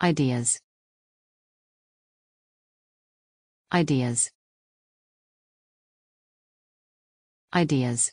Ideas. Ideas. Ideas.